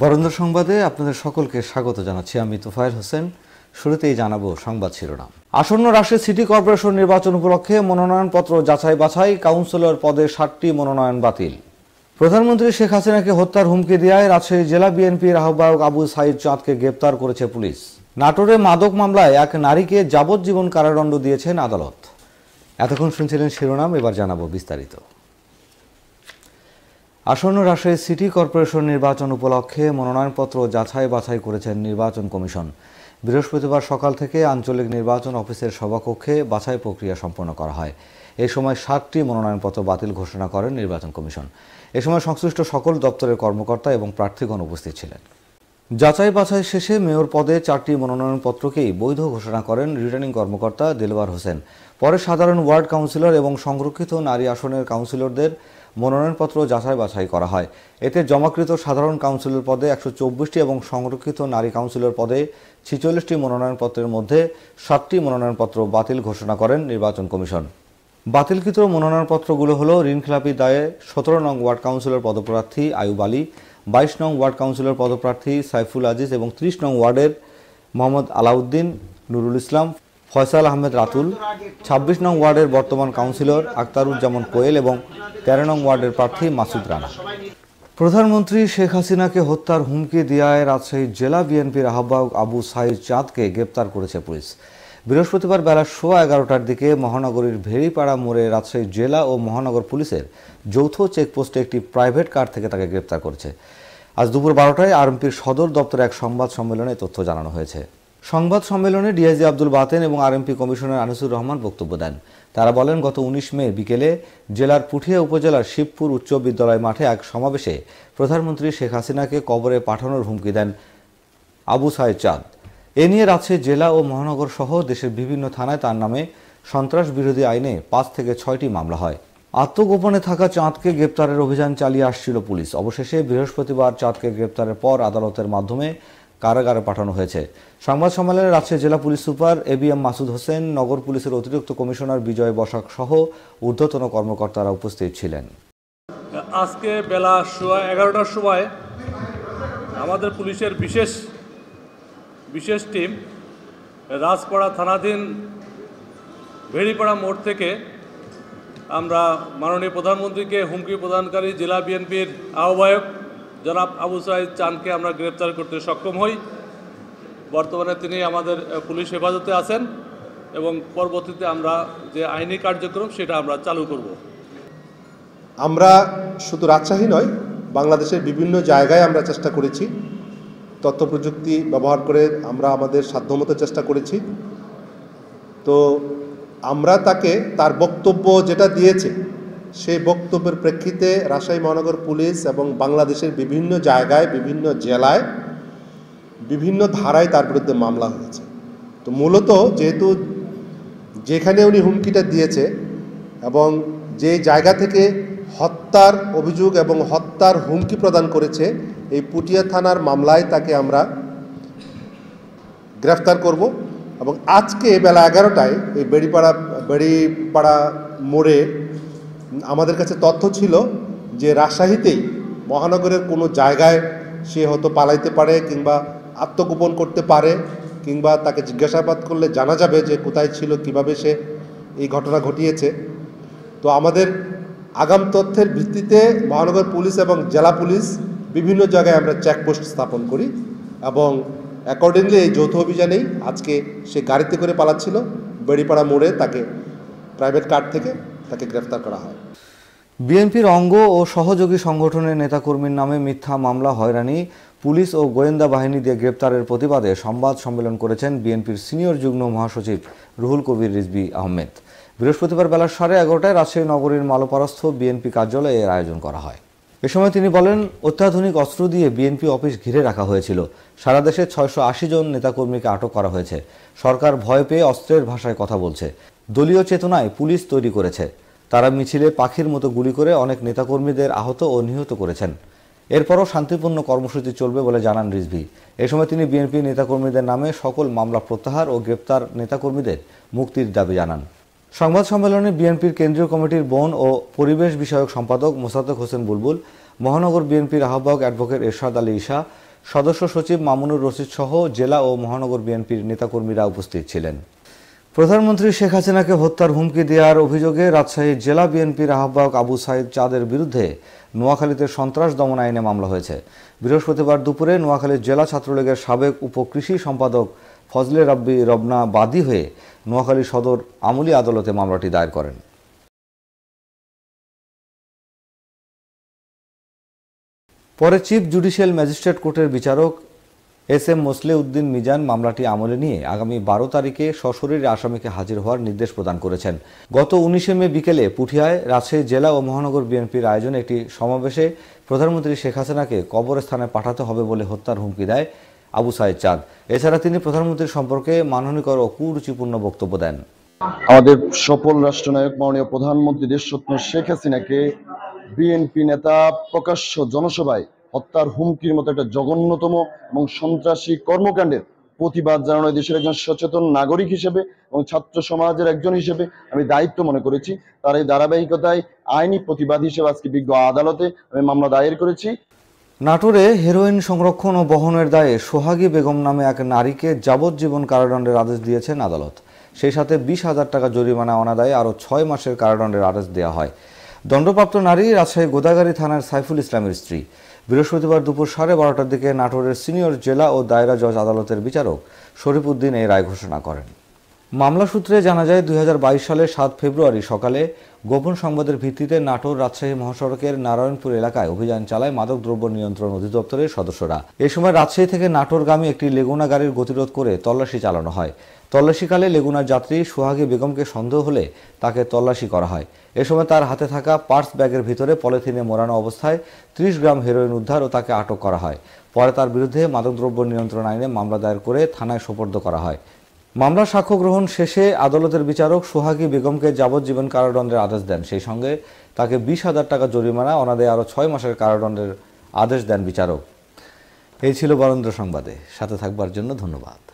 বরেন্দ্র সংবাদে আপনাদের সকলকে স্বাগত জানাচ্ছি আমি তোফায়ের হোসেন শুরুতেই জানাবো সংবাদ শিরোনাম আসন্ন রাষ্ট্রের সিটি কর্পোরেশন নির্বাচন উপলক্ষে মনোনয়নপত্র যাচাই বাছাই কাউন্সিলর পদে ষাটটি মনোনয়ন বাতিল প্রধানমন্ত্রী শেখ হাসিনাকে হত্যার হুমকি দেওয়ায় রাজশাহী জেলা বিএনপির আহ্বায়ক আবু সাইদ চাঁদকে গ্রেপ্তার করেছে পুলিশ নাটোরে মাদক মামলায় এক নারীকে যাবজ্জীবন কারাদণ্ড দিয়েছেন আদালত এতক্ষণ শুনছিলেন শিরোনাম এবার জানাবো বিস্তারিত আসন্ন রাজশাহী সিটি কর্পোরেশন নির্বাচন উপলক্ষে মনোনয়নপত্র যাচাই বাছাই করেছেন নির্বাচন কমিশন বৃহস্পতিবার সকাল থেকে আঞ্চলিক নির্বাচন অফিসের সভাকক্ষে বাছাই প্রক্রিয়া সম্পন্ন করা হয় এ সময় সাতটি মনোনয়নপত্র বাতিল ঘোষণা করেন নির্বাচন কমিশন এ সময় সংশ্লিষ্ট সকল দপ্তরের কর্মকর্তা এবং প্রার্থীগণ উপস্থিত ছিলেন যাচাই বাছাই শেষে মেয়র পদে চারটি মনোনয়নপত্রকেই বৈধ ঘোষণা করেন রিটার্নিং কর্মকর্তা দিলবার হোসেন পরে সাধারণ ওয়ার্ড কাউন্সিলর এবং সংরক্ষিত নারী আসনের কাউন্সিলরদের মনোনয়নপত্র যাচাই বাছাই করা হয় এতে জমাকৃত সাধারণ কাউন্সিলর পদে একশো চব্বিশটি এবং সংরক্ষিত নারী কাউন্সিলর পদে ছিচল্লিশটি মনোনয়নপত্রের মধ্যে সাতটি মনোনয়নপত্র বাতিল ঘোষণা করেন নির্বাচন কমিশন বাতিলকৃত মনোনয়নপত্রগুলো হল ঋণখেলাপি দায়ে সতেরো নং ওয়ার্ড কাউন্সিলর পদপ্রার্থী আয়ুব আলী বাইশ নং ওয়ার্ড কাউন্সিলর পদপ্রার্থী সাইফুল আজিজ এবং ত্রিশ নং ওয়ার্ডের মোহাম্মদ আলাউদ্দিন নুরুল ইসলাম ফয়সাল আহমেদ রাতুল ২৬ নং ওয়ার্ডের বর্তমান কাউন্সিলর আখতারুজ্জামান কোয়েল এবং তেরো নং ওয়ার্ডের প্রার্থী মাসুদ রানা প্রধানমন্ত্রী শেখ হাসিনাকে হত্যার হুমকি দেওয়ায় রাজশাহী জেলা বিএনপির আহ্বায়ক আবু সাইদ চাঁদকে গ্রেপ্তার করেছে পুলিশ বৃহস্পতিবার বেলা সোয়া এগারোটার দিকে মহানগরীর ভেড়িপাড়া মোড়ে রাজশাহী জেলা ও মহানগর পুলিশের যৌথ চেকপোস্টে একটি প্রাইভেট কার থেকে তাকে গ্রেপ্তার করেছে আজ দুপুর বারোটায় আরএমপির সদর দপ্তরে এক সংবাদ সম্মেলনে তথ্য জানানো হয়েছে সংবাদ সম্মেলনে ডিআইজি আব্দুল বাতেন এবং আরএমপি কমিশনার আনিসুর রহমান বক্তব্য দেন তারা বলেন গত উনিশ মে বিকেলে জেলার পুঠিয়া উপজেলার শিবপুর উচ্চ বিদ্যালয় মাঠে এক সমাবেশে প্রধানমন্ত্রী শেখ হাসিনাকে কবরে পাঠানোর হুমকি দেন আবু সাহেব চাঁদ এ নিয়ে রাজশাহী জেলা ও মহানগর সহ দেশের বিভিন্ন থানায় তার নামে সন্ত্রাস বিরোধী আইনে পাঁচ থেকে ছয়টি মামলা হয় আত্মগোপনে থাকা চাঁদকে গ্রেপ্তারের অভিযান চালিয়ে আসছিল পুলিশ অবশেষে বৃহস্পতিবার চাঁদকে গ্রেপ্তারের পর আদালতের মাধ্যমে কারাগারে পাঠানো হয়েছে সংবাদ সম্মেলনে রাজশাহী জেলা police super ABM Masud Hossain নগর পুলিশের অতিরিক্ত কমিশনার বিজয় বসাক সহ ঊর্ধ্বতন কর্মকর্তারা উপস্থিত ছিলেন আজকে বেলা এগারোটার সময় আমাদের পুলিশের বিশেষ বিশেষ টিম রাজপাড়া থানাধীন ভেড়িপাড়া মোড় থেকে আমরা মাননীয় প্রধানমন্ত্রীকে হুমকি প্রদানকারী জেলা বিএনপির আহ্বায়ক জনাব আবু সাইদ চানকে আমরা গ্রেপ্তার করতে সক্ষম হই বর্তমানে তিনি আমাদের পুলিশ হেফাজতে আছেন এবং পরবর্তীতে আমরা যে আইনি কার্যক্রম সেটা আমরা চালু করব আমরা শুধু রাজশাহী নয় বাংলাদেশের বিভিন্ন জায়গায় আমরা চেষ্টা করেছি তথ্য প্রযুক্তি ব্যবহার করে আমরা আমাদের সাধ্যমতো চেষ্টা করেছি তো আমরা তাকে তার বক্তব্য যেটা দিয়েছে সেই বক্তব্যের প্রেক্ষিতে রাজশাহী মহানগর পুলিশ এবং বাংলাদেশের বিভিন্ন জায়গায় বিভিন্ন জেলায় বিভিন্ন ধারায় তার বিরুদ্ধে মামলা হয়েছে তো মূলত যেহেতু যেখানে উনি হুমকিটা দিয়েছে এবং যে জায়গা থেকে হত্যার অভিযোগ এবং হত্যার হুমকি প্রদান করেছে এই পুটিয়া থানার মামলায় তাকে আমরা গ্রেফতার করব এবং আজকে বেলা এগারোটায় এই বেড়িপাড়া বেড়িপাড়া মোড়ে আমাদের কাছে তথ্য ছিল যে রাজশাহীতেই মহানগরের কোনো জায়গায় সে হয়তো পালাইতে পারে কিংবা আত্মগোপন করতে পারে কিংবা তাকে জিজ্ঞাসাবাদ করলে জানা যাবে যে কোথায় ছিল কিভাবে সে এই ঘটনা ঘটিয়েছে তো আমাদের আগাম তথ্যের ভিত্তিতে মহানগর পুলিশ এবং জেলা পুলিশ বিভিন্ন জায়গায় আমরা চেকপোস্ট স্থাপন করি এবং অ্যাকর্ডিংলি এই যৌথ অভিযানেই আজকে সে গাড়িতে করে পালাচ্ছিল বেড়িপাড়া মোড়ে তাকে প্রাইভেট কার থেকে তাকে গ্রেফতার করা হয় বিএনপির অঙ্গ ও সহযোগী সংগঠনের নেতাকর্মীর নামে মিথ্যা মামলা হয়রানি পুলিশ ও গোয়েন্দা বাহিনী দিয়ে গ্রেপ্তারের প্রতিবাদে সংবাদ সম্মেলন করেছেন বিএনপির সিনিয়র যুগ্ম মহাসচিব রুহুল কবির রিজবি আহমেদ বৃহস্পতিবার বেলা সাড়ে এগারোটায় রাজশাহী নগরীর মালোপারস্থ বিএনপি কার্যালয়ে এর আয়োজন করা হয় এ সময় তিনি বলেন অত্যাধুনিক অস্ত্র দিয়ে বিএনপি অফিস ঘিরে রাখা হয়েছিল সারা দেশে ছয়শো আশি জন নেতাকর্মীকে আটক করা হয়েছে সরকার ভয় পেয়ে অস্ত্রের ভাষায় কথা বলছে দলীয় চেতনায় পুলিশ তৈরি করেছে তারা মিছিলে পাখির মতো গুলি করে অনেক নেতাকর্মীদের আহত ও নিহত করেছেন এরপরও শান্তিপূর্ণ কর্মসূচি চলবে বলে জানান রিজভি এ সময় তিনি বিএনপি নেতাকর্মীদের নামে সকল মামলা প্রত্যাহার ও গ্রেপ্তার নেতাকর্মীদের মুক্তির দাবি জানান সংবাদ সম্মেলনে বিএনপির কেন্দ্রীয় কমিটির বন ও পরিবেশ বিষয়ক সম্পাদক মোসাদ্দক হোসেন বুলবুল মহানগর বিএনপির আহ্বায়ক অ্যাডভোকেট এরশাদ আলী ইশা সদস্য সচিব মামুনুর রশিদ সহ জেলা ও মহানগর বিএনপির নেতাকর্মীরা উপস্থিত ছিলেন প্রধানমন্ত্রী শেখ হাসিনাকে হত্যার হুমকি দেওয়ার অভিযোগে রাজশাহী জেলা বিএনপির আহ্বায়ক আবু সাইদ চাঁদের বিরুদ্ধে নোয়াখালীতে সন্ত্রাস দমন আইনে মামলা হয়েছে বৃহস্পতিবার দুপুরে নোয়াখালীর জেলা ছাত্রলীগের সাবেক উপকৃষি সম্পাদক ফজলে রব্বি রবনা বাদী হয়ে নোয়াখালী সদর আমুলি আদালতে মামলাটি দায়ের করেন পরে চিফ জুডিশিয়াল ম্যাজিস্ট্রেট কোর্টের বিচারক এস এম মোসলে উদ্দিন মিজান মামলাটি আমলে নিয়ে আগামী বারো তারিখে সশরীরে আসামিকে হাজির হওয়ার নির্দেশ প্রদান করেছেন গত উনিশে মে বিকেলে পুঠিয়ায় রাজশাহী জেলা ও মহানগর বিএনপির আয়োজনে একটি সমাবেশে প্রধানমন্ত্রী শেখ হাসিনাকে কবরস্থানে পাঠাতে হবে বলে হত্যার হুমকি দেয় আবু সাহেদ চাঁদ এছাড়া তিনি প্রধানমন্ত্রী সম্পর্কে মাননীকর ও কুরুচিপূর্ণ বক্তব্য দেন আমাদের সফল রাষ্ট্রনায়ক মাননীয় প্রধানমন্ত্রী দেশরত্ন শেখ হাসিনাকে বিএনপি নেতা প্রকাশ্য জনসভায় হত্যার হুমকির মতো একটা জঘন্যতম এবং সন্ত্রাসী কর্মকাণ্ডের প্রতিবাদ জানানো দেশের একজন সচেতন নাগরিক হিসেবে এবং ছাত্র সমাজের একজন হিসেবে আমি দায়িত্ব মনে করেছি তার এই ধারাবাহিকতায় আইনি প্রতিবাদ হিসেবে আজকে বিজ্ঞ আদালতে আমি মামলা দায়ের করেছি নাটোরে হেরোইন সংরক্ষণ ও বহনের দায়ে সোহাগী বেগম নামে এক নারীকে যাবজ্জীবন কারাদণ্ডের আদেশ দিয়েছেন আদালত সেই সাথে বিশ হাজার টাকা জরিমানা অনাদায়ে আরও ছয় মাসের কারাদণ্ডের আদেশ দেওয়া হয় দণ্ডপ্রাপ্ত নারী রাজশাহী গোদাগাড়ি থানার সাইফুল ইসলামের স্ত্রী বৃহস্পতিবার দুপুর সাড়ে বারোটার দিকে নাটোরের সিনিয়র জেলা ও দায়রা জজ আদালতের বিচারক শরীফ উদ্দিন এই রায় ঘোষণা করেন মামলা সূত্রে জানা যায় দুই সালের সাত ফেব্রুয়ারি সকালে গোপন সংবাদের ভিত্তিতে নাটোর রাজশাহী মহাসড়কের নারায়ণপুর এলাকায় অভিযান চালায় মাদকদ্রব্য নিয়ন্ত্রণ অধিদপ্তরের সদস্যরা এ সময় রাজশাহী থেকে নাটোরগামী একটি লেগুনা গাড়ির গতিরোধ করে তল্লাশি চালানো হয় তল্লাশিকালে লেগুনার যাত্রী সোহাগী বেগমকে সন্দেহ হলে তাকে তল্লাশি করা হয় এ সময় তার হাতে থাকা পার্স ব্যাগের ভিতরে পলিথিনে মোড়ানো অবস্থায় ত্রিশ গ্রাম হেরোইন উদ্ধার ও তাকে আটক করা হয় পরে তার বিরুদ্ধে মাদকদ্রব্য নিয়ন্ত্রণ আইনে মামলা দায়ের করে থানায় সোপর্দ করা হয় মামলা সাক্ষ্য গ্রহণ শেষে আদালতের বিচারক সোহাগী বেগমকে যাবজ্জীবন কারাদণ্ডের আদেশ দেন সেই সঙ্গে তাকে বিশ হাজার টাকা জরিমানা অনাদে আরও ছয় মাসের কারাদণ্ডের আদেশ দেন বিচারক এই ছিল বরেন্দ্র সংবাদে সাথে থাকবার জন্য ধন্যবাদ